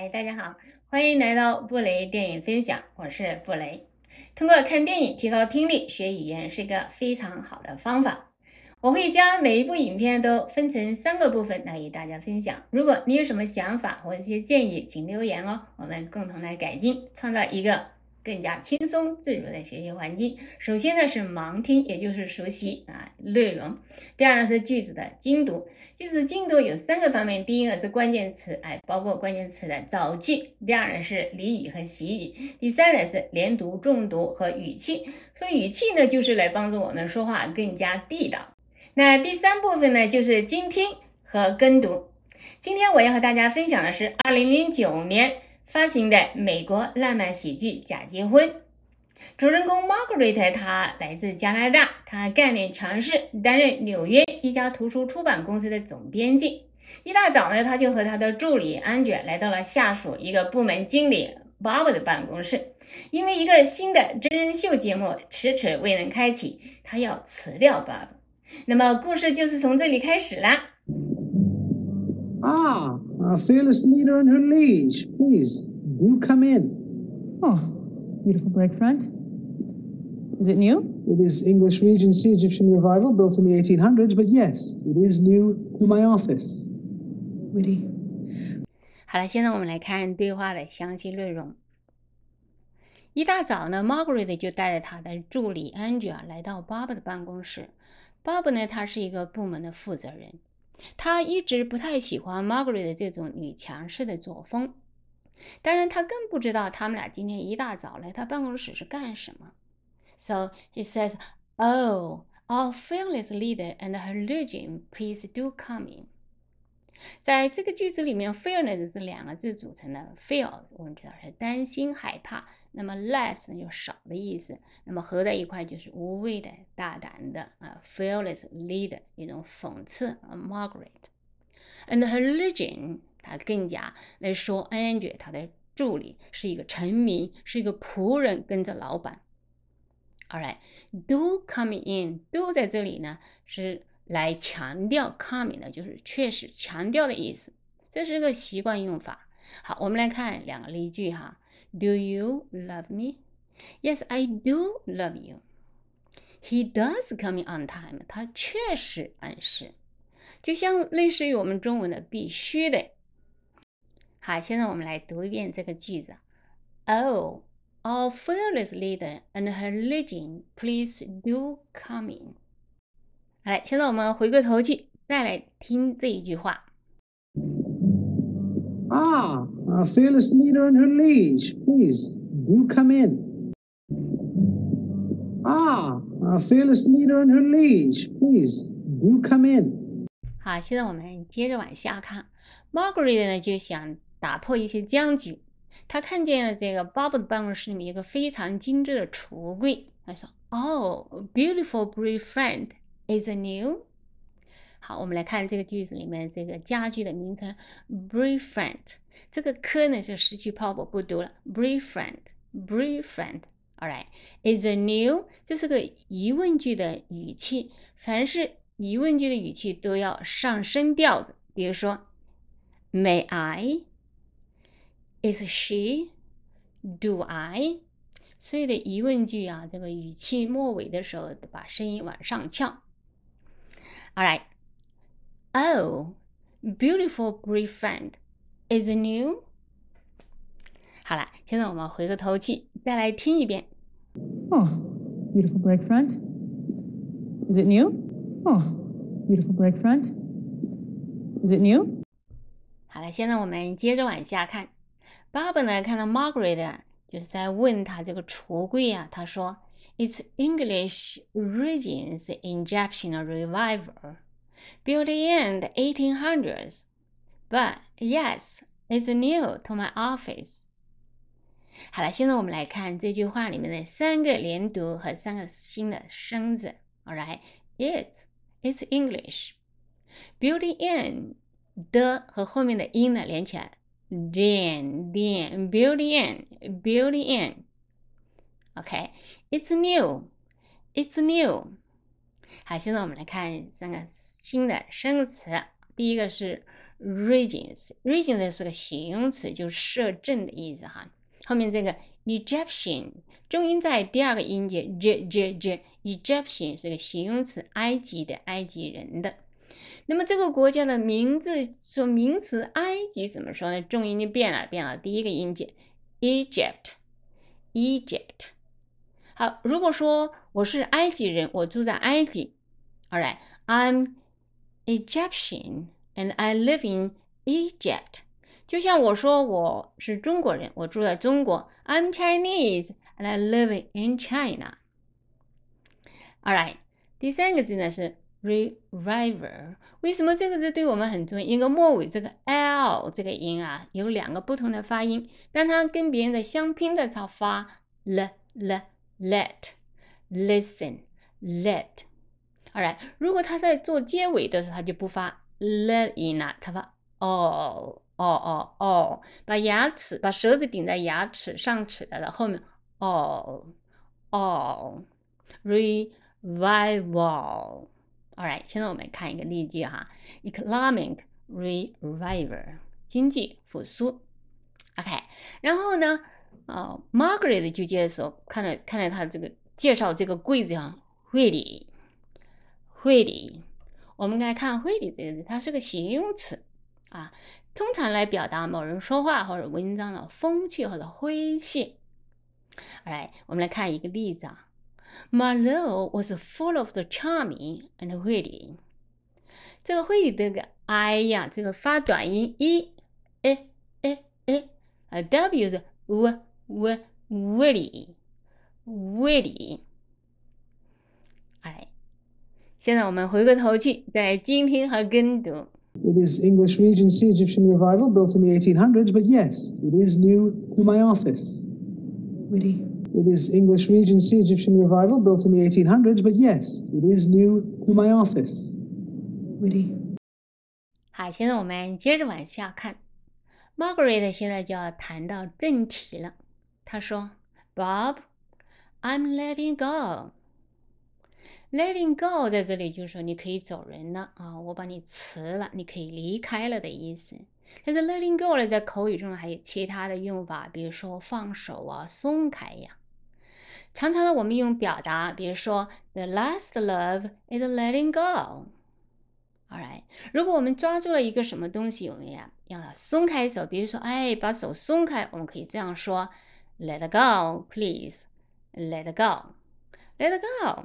嗨，大家好，欢迎来到布雷电影分享，我是布雷。通过看电影提高听力、学语言是一个非常好的方法。我会将每一部影片都分成三个部分来与大家分享。如果你有什么想法或一些建议，请留言哦，我们共同来改进，创造一个。更加轻松自如的学习环境。首先呢是盲听，也就是熟悉啊内容。第二呢是句子的精读。句子精读有三个方面：第一个是关键词，哎，包括关键词的造句；第二呢是俚语和习语；第三呢是连读、重读和语气。说语气呢，就是来帮助我们说话更加地道。那第三部分呢就是精听和跟读。今天我要和大家分享的是二零零九年。发行的美国浪漫喜剧《假结婚》，主人公 Margaret，她来自加拿大，她干练强势，担任纽约一家图书出版公司的总编辑。一大早呢，她就和她的助理安卷来到了下属一个部门经理 Bob 的办公室，因为一个新的真人秀节目迟迟未能开启，她要辞掉 Bob。那么，故事就是从这里开始啦。啊。our fearless leader and her liege. Please, do come in. Oh, beautiful brick front. Is it new? It is English Regency Egyptian Revival, built in the 1800s, but yes, it is new to my office. Witty. 好了，现在我们来看对话的详细内容。一大早呢，Margaret 就带着她的助理 Andrea 来到 Bob 的办公室。Bob 呢，他是一个部门的负责人，他一直不太喜欢 m a r g a r e t 的这种女强势的作风，当然，他更不知道他们俩今天一大早来他办公室是干什么。So he says, "Oh, our fearless leader and her l e g i o n please do come in." 在这个句子里面，"fearless" 是两个字组成的，"fear" 我们知道是担心、害怕，那么 "less" 就少的意思，那么合在一块就是无畏的、大胆的啊。"fearless leader" 一种讽刺。Margaret and her l e g e n t 他更加来说 a n g r e 他的助理是一个臣民，是一个仆人，跟着老板。Alright，do come in，do 在这里呢是。来强调 coming 呢，就是确实强调的意思。这是个习惯用法。好，我们来看两个例句哈。Do you love me? Yes, I do love you. He does coming on time. 他确实按时，就像类似于我们中文的“必须的”。好，现在我们来读一遍这个句子。Oh, our fearless leader and her legion, please do come coming. 好嘞，现在我们回过头去再来听这一句话。Ah, our fearless leader and her liege, please do come in. Ah, our fearless leader and her liege, please do come in. 好，现在我们接着往下看。Margaret 呢就想打破一些僵局，她看见了这个 Bob 的办公室里面一个非常精致的橱柜，她说：“Oh, beautiful, brave friend。” Is a new？好，我们来看这个句子里面这个家具的名称 b r i e f r i e n d 这个科呢是失去泡泡不读了 b r i e f r i e n d b r i e f r i e n d All right，is a new？这是个疑问句的语气，凡是疑问句的语气都要上升调子。比如说，May I？Is she？Do I？所有的疑问句啊，这个语气末尾的时候把声音往上翘。All right. Oh, beautiful boyfriend is it new. 好啦，现在我们回个头去，再来听一遍。Oh, beautiful boyfriend is it new? Oh, beautiful boyfriend is it new? 好了，现在我们接着往下看。爸爸呢，看到 Margaret 啊，就是在问他这个橱柜啊，他说。its English origins in Japanese revival, built in the 1800s. But yes, it's new to my office. 好了，现在我们来看这句话里面的三个连读和三个新的生字。All right, it is English. built in the 和后面的 in 呢连起来，then then built in building in。OK，it's new，it's new。好，现在我们来看三个新的生词。第一个是 regions，regions 是个形容词，就是摄政的意思哈。后面这个 Egyptian，重音在第二个音节 j j j，Egyptian 是个形容词，埃及的埃及人的。那么这个国家的名字，说名词埃及怎么说呢？重音就变了，变了，第一个音节 Egypt，Egypt。好，如果说我是埃及人，我住在埃及。All right, I'm Egyptian and I live in Egypt。就像我说我是中国人，我住在中国。I'm Chinese and I live in China。All right，第三个字呢是 reviver。为什么这个字对我们很重要？因为末尾这个 l 这个音啊，有两个不同的发音，但它跟别人的相拼的时候发了了。Let listen let，alright。如果他在做结尾的时候，他就不发 l in 了，他发 all all all。把牙齿把舌子顶在牙齿上齿的了后面 all all revival。alright l。现在我们看一个例句哈，economic revival 经济复苏。OK，然后呢？啊，Margaret 就介绍说：“看了，看了他这个介绍这个柜子啊，会理，会理。我们来看会理这个词，它是个形容词啊，通常来表达某人说话或者文章的风趣或者诙谐。right，我们来看一个例子：Marlow 啊 was full of the charming and witty。这个会理这个，哎呀，这个发短音，e，a，a，a，w 是。” w w witty It is English Regency Egyptian Revival built in the 1800s, but yes, it is new to my office. Witty. It is English Regency Egyptian Revival built in the 1800s, but yes, it is new to my office. Witty. 好，现在我们接着往下看。Margaret 现在就要谈到正题了。她说：“Bob, I'm letting go. Letting go 在这里就是说你可以走人了啊，我把你辞了，你可以离开了的意思。但是 letting go 呢，在口语中还有其他的用法，比如说放手啊、松开呀。常常呢，我们用表达，比如说 The last love is letting go。” Alright，l 如果我们抓住了一个什么东西，我们呀要松开手。比如说，哎，把手松开，我们可以这样说：Let go, please. Let go, let go.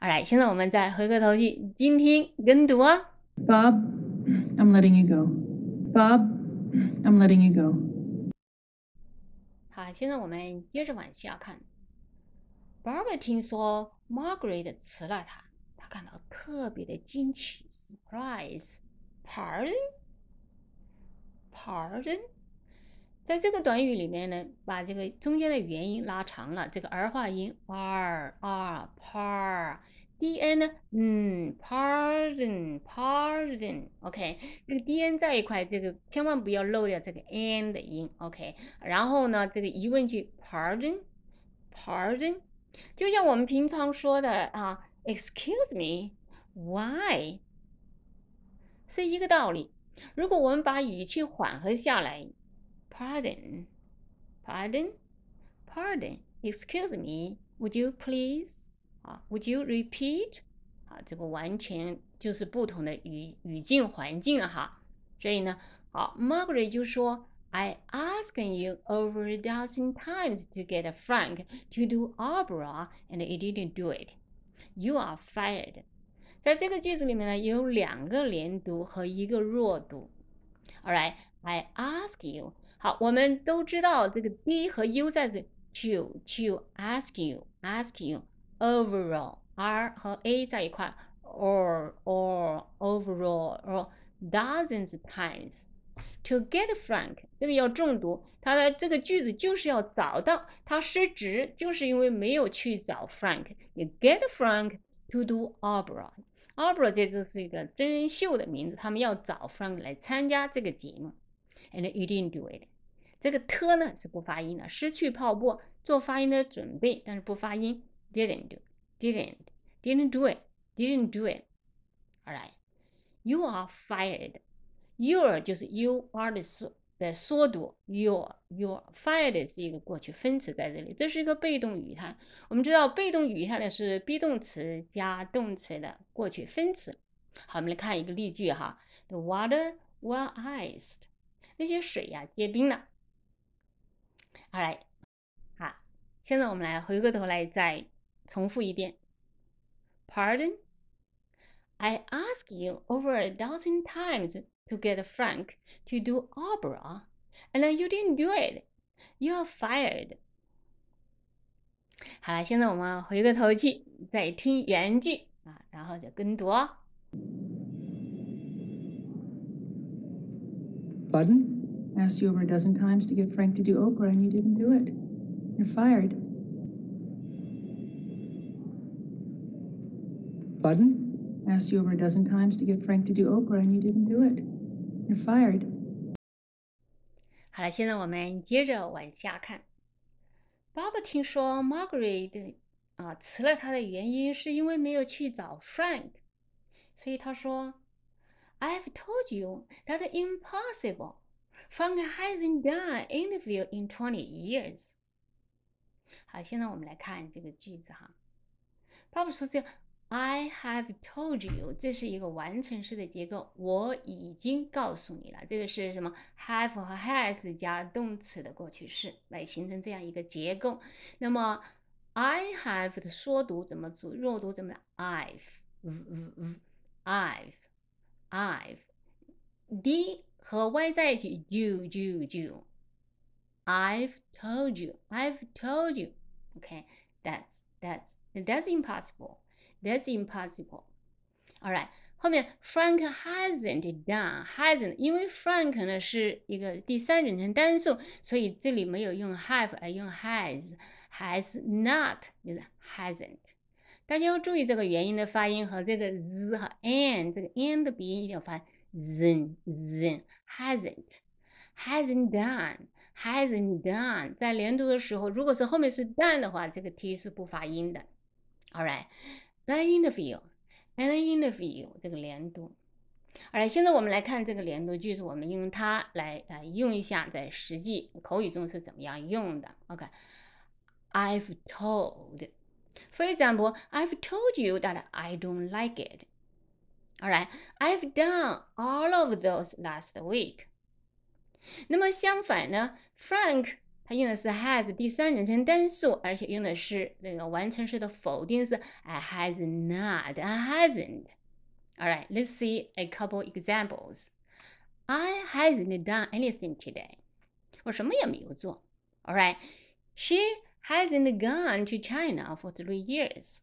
Alright，l 现在我们再回过头去，今天跟读啊。Bob, I'm letting you go. Bob, I'm letting you go. 好，现在我们接着往下看。Bob 听说 Margaret 辞了他。感到特别的惊奇，surprise，pardon，pardon，在这个短语里面呢，把这个中间的元音拉长了，这个儿化音，r r pardon，dn 呢，嗯，pardon p a r d o n 在这个短语里面呢把这个中间的元音拉长了这个儿化音 r r p a r d n n 呢嗯 p a r d o n p a r d o n o k 这个 dn 在一块，这个千万不要漏掉这个 n 的音，ok，然后呢，这个疑问句，pardon，pardon，就像我们平常说的啊。Excuse me, why？是一个道理。如果我们把语气缓和下来，Pardon, pardon, pardon. Excuse me, would you please？啊，Would you repeat？啊，这个完全就是不同的语语境环境哈。所以呢，好，Margaret 就说。I asked you over a dozen times to get Frank to do opera, and he didn't do it you are fired。在这个句子里面呢，有两个连读和一个弱读。All right, I ask you。好，我们都知道这个 d 和在这 to to ask you ask you overall r 和在一块 a 在一块，or or overall or dozens times。To get Frank，这个要重读。他的这个句子就是要找到他失职，就是因为没有去找 Frank。You get Frank to do o p e r a o p r a 这次是一个真人秀的名字，他们要找 Frank 来参加这个节目。And you didn't do it。这个 t 呢是不发音的，失去泡沫，做发音的准备，但是不发音。Didn't do，didn't，didn't do it，didn't do it。Alright，you are fired。Your 就是 you are 的缩的缩读，your your fired 是一个过去分词，在这里这是一个被动语态。我们知道被动语态的是 be 动词加动词的过去分词。好，我们来看一个例句哈，The water was ice。d 那些水呀结冰了。好来，好，现在我们来回过头来再重复一遍。Pardon，I ask you over a dozen times。to get Frank to do opera, and then you didn't do it. You are fired. Button asked you over a dozen times to get Frank to do opera, and you didn't do it. You're fired. Button asked you over a dozen times to get Frank to do opera, and you didn't do it. You're fired. 好了，现在我们接着往下看。Bob 听说 Margaret 啊、呃、辞了他的原因是因为没有去找 Frank，所以他说：“I've told you that impossible. Frank hasn't done an interview in twenty years.” 好，现在我们来看这个句子哈。Bob 说：“这 I have told you，这是一个完成式的结构，我已经告诉你了。这个是什么？Have 和 has 加动词的过去式来形成这样一个结构。那么 I have 的缩读怎么组？弱读怎么了？I've，I've，I've，D 和 Y 在一起，U y o y o U y o U。I've told you，I've told you。o k that's that's that's impossible。That's impossible. All right，后面 Frank hasn't done hasn't，因为 Frank 呢是一个第三人称单数，所以这里没有用 have，而用 has has not 就是 hasn't。大家要注意这个元音的发音和这个 z 和这个 an 的鼻音一定要发 zn zn hasn't hasn't done hasn't done。在连读的时候，如果是后面是 done 的话，这个 t 是不发音的。All right。an interview, an interview 这个连读。而现在我们来看这个连读句，是我们用它来呃用一下，在实际口语中是怎么样用的。OK，I've told. For example, I've told you that I don't like it. Alright, I've done all of those last week. 那么相反呢，Frank 它用的是 has 第三人称单数，而且用的是那个完成式的否定式。I has not, I hasn't. All right, let's see a couple examples. I hasn't done anything today. 我什么也没有做。All right, she hasn't gone to China for three years.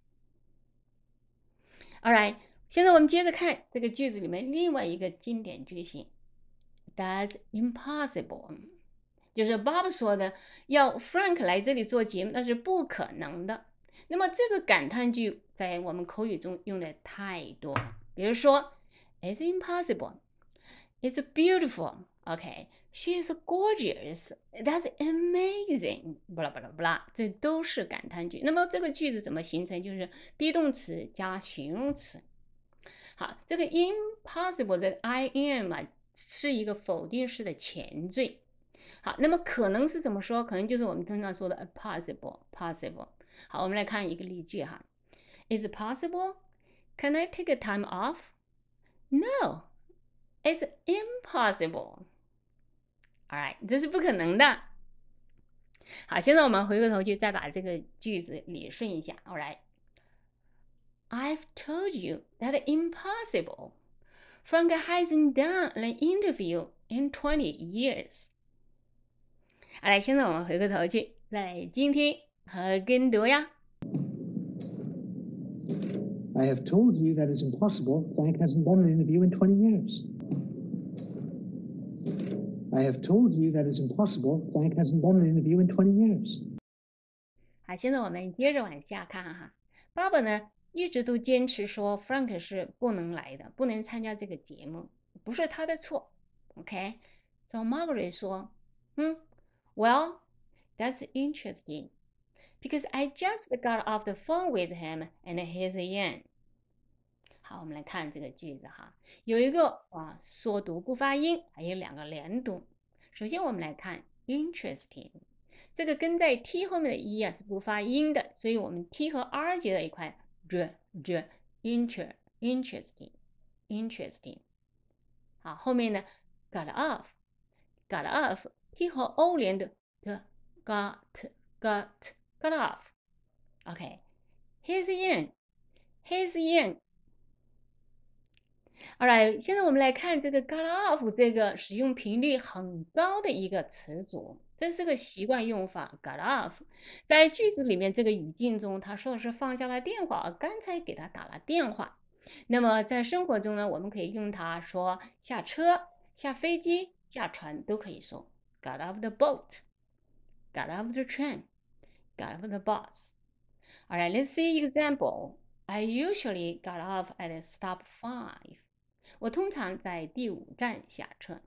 All right. All right，现在我们接着看这个句子里面另外一个经典句型，That's impossible. 就是 Bob 说的，要 Frank 来这里做节目那是不可能的。那么这个感叹句在我们口语中用的太多了，比如说 "It's impossible", "It's beautiful", "OK", "She is gorgeous", "That's amazing"，不啦不啦不啦，这都是感叹句。那么这个句子怎么形成？就是 be 动词加形容词。好，这个 impossible 这个 I-N 嘛是一个否定式的前缀。好，那么可能是怎么说？可能就是我们通常说的 possible，possible。好，我们来看一个例句哈。Is it possible? Can I take a time off? No, it's impossible. All right，这是不可能的。好，现在我们回过头去再把这个句子理顺一下。All right, I've told you that impossible. Frank hasn't done an interview in 20 years. 好，来，现在我们回过头去来听听和跟读呀。I have told you that is impossible. Frank hasn't done an interview in twenty years. I have told you that is impossible. Frank hasn't done an interview in twenty years. 好，现在我们接着往下看哈。爸爸呢一直都坚持说 Frank 是不能来的，不能参加这个节目，不是他的错。OK，s 找 Margaret 说，嗯。Well, that's interesting because I just got off the phone with him and he's in. 好，我们来看这个句子哈，有一个啊缩读不发音，还有两个连读。首先我们来看 interesting，这个跟在 t 后面的 e 啊是不发音的，所以我们 t 和 r 结在一块，r r inter interesting interesting。好，后面呢 got off got off He 和 o 连 l got got got off. Okay, his i n his i n Alright, 现在我们来看这个 "got off" 这个使用频率很高的一个词组，这是个习惯用法。"got off" 在句子里面这个语境中，他说的是放下了电话，刚才给他打了电话。那么在生活中呢，我们可以用它说下车、下飞机、下船都可以说。Got off the boat, got off the train, got off the bus. Alright, l let's see example. I usually got off at stop five. 我通常在第五站下车。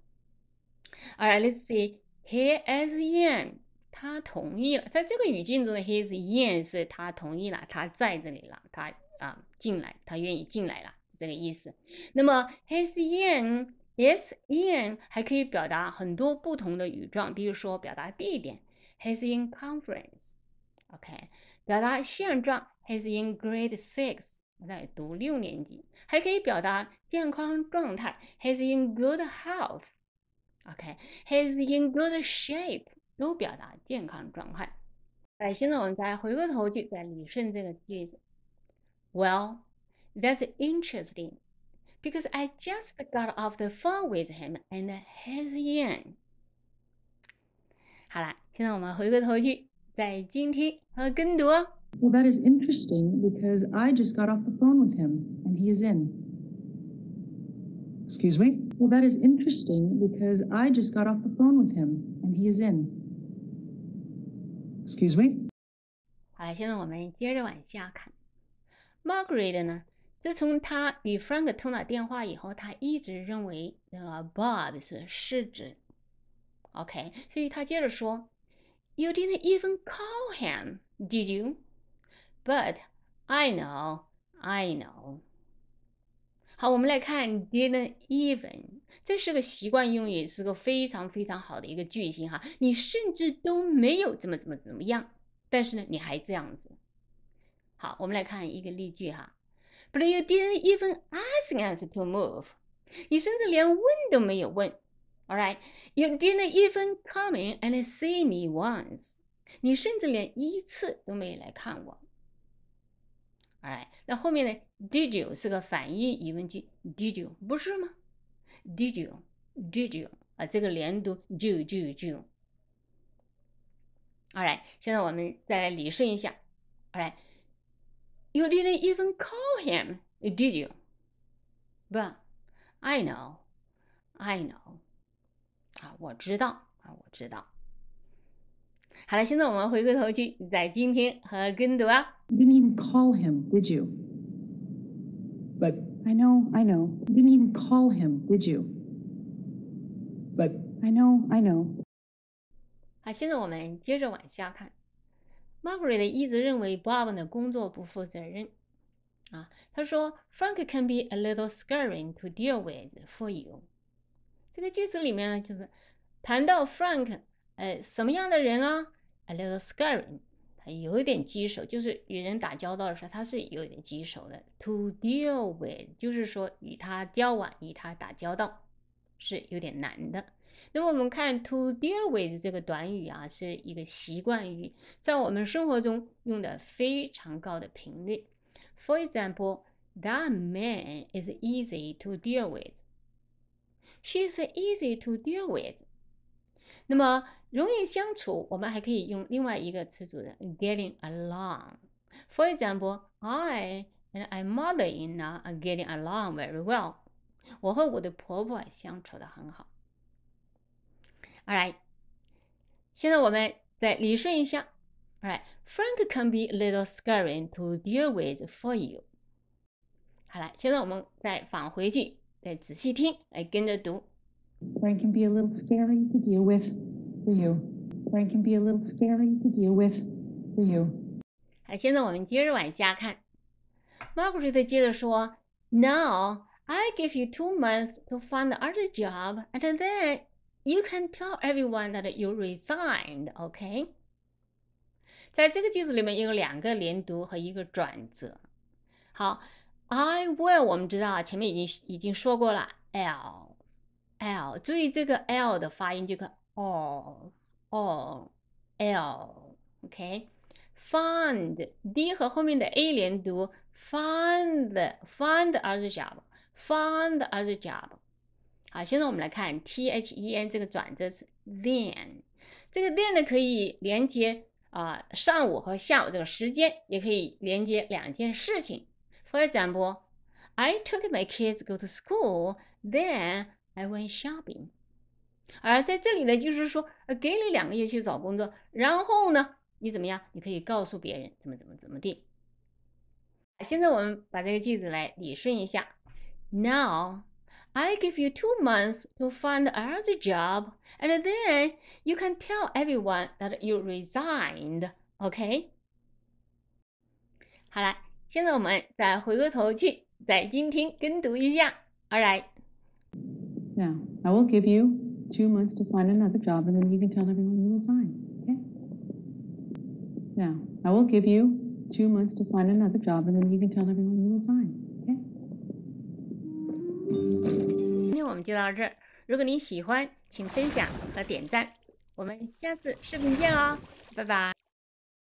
Alright, l let's see. He is in. 他同意了。在这个语境中的 h e is in 是他同意了，他在这里了，他啊进来，他愿意进来了，是这个意思。那么 he is in. Yes, Ian 还可以表达很多不同的语状，比如说表达地点，He's in conference。OK，表达现状，He's in Grade Six，在读六年级。还可以表达健康状态，He's in good health。OK，He's in good shape，都表达健康状态。哎，现在我们再回过头去再理顺这个句子。Well, that's interesting because I just got off the phone with him and he's Well, that is interesting because I just got off the phone with him and he is in. Excuse me? Well, that is interesting because I just got off the phone with him and he is in. Excuse me? 好了，现在我们接着往下看。Margaret 呢？自从他与 Frank 通了电话以后，他一直认为那个 Bob 是失职。OK，所以他接着说：“You didn't even call him, did you? But I know, I know。”好，我们来看 “didn't even”，这是个习惯用语，是个非常非常好的一个句型哈。你甚至都没有怎么怎么怎么样，但是呢，你还这样子。好，我们来看一个例句哈。But you didn't even ask us to move，你甚至连问都没有问。All right, you didn't even come in and see me once，你甚至连一次都没有来看我。All right，那后面呢 did you 是个反义疑问句，did you 不是吗？Did you, did you 啊？这个连读 d o d o d o All right，现在我们再来理顺一下。All right。You didn't even call him, did you? But I know, I know，啊，我知道啊，我知道。好了，现在我们回过头去再听听和跟读啊。You didn't even call him, did you? But I know, I know. You didn't even call him, did you? But I know, I know. 好，现在我们接着往下看。Margaret 一直认为 Bob 的工作不负责任。啊，他说 Frank can be a little scary to deal with for you。这个句子里面呢，就是谈到 Frank，呃，什么样的人啊？a little scary，他有点棘手，就是与人打交道的时候，他是有点棘手的。to deal with，就是说与他交往、与他打交道是有点难的。那么我们看 to deal with 这个短语啊，是一个习惯语，在我们生活中用的非常高的频率。For example, that man is easy to deal with. She's easy to deal with. 那么容易相处，我们还可以用另外一个词组的 getting along。For example, I and my mother-in-law are getting along very well. 我和我的婆婆相处的很好。Alright. 现在我们再理顺一下。Alright, Frank can be a little scary to deal with for you. 好了，现在我们再返回去，再仔细听，来跟着读。Frank can be a little scary to deal with for you. Frank can be a little scary to deal with for you. 好，现在我们接着往下看。Margaret Now I give you two months to find another job, and then You can tell everyone that you resigned, OK？在这个句子里面有两个连读和一个转折。好，I will，我们知道啊，前面已经已经说过了，l l，注意这个 l 的发音就可，ll l，OK？Find D 和后面的 A 连读，find find o t h e r job，find o t h e r job。好，现在我们来看 t h e n 这个转折词 then，这个 then 呢可以连接啊上午和下午这个时间，也可以连接两件事情。For example, I took my kids go to school, then I went shopping。而在这里呢，就是说，呃，给你两个月去找工作，然后呢，你怎么样？你可以告诉别人怎么怎么怎么地。现在我们把这个句子来理顺一下。Now. I give you two months to find another job, and then you can tell everyone that you resigned. Okay. Now I will give you two months to find another job, and then you can tell everyone you resigned. Okay? Now I will give you two months to find another job, and then you can tell everyone you resigned. 今天我们就到这儿。如果您喜欢，请分享和点赞。我们下次视频见哦，拜拜。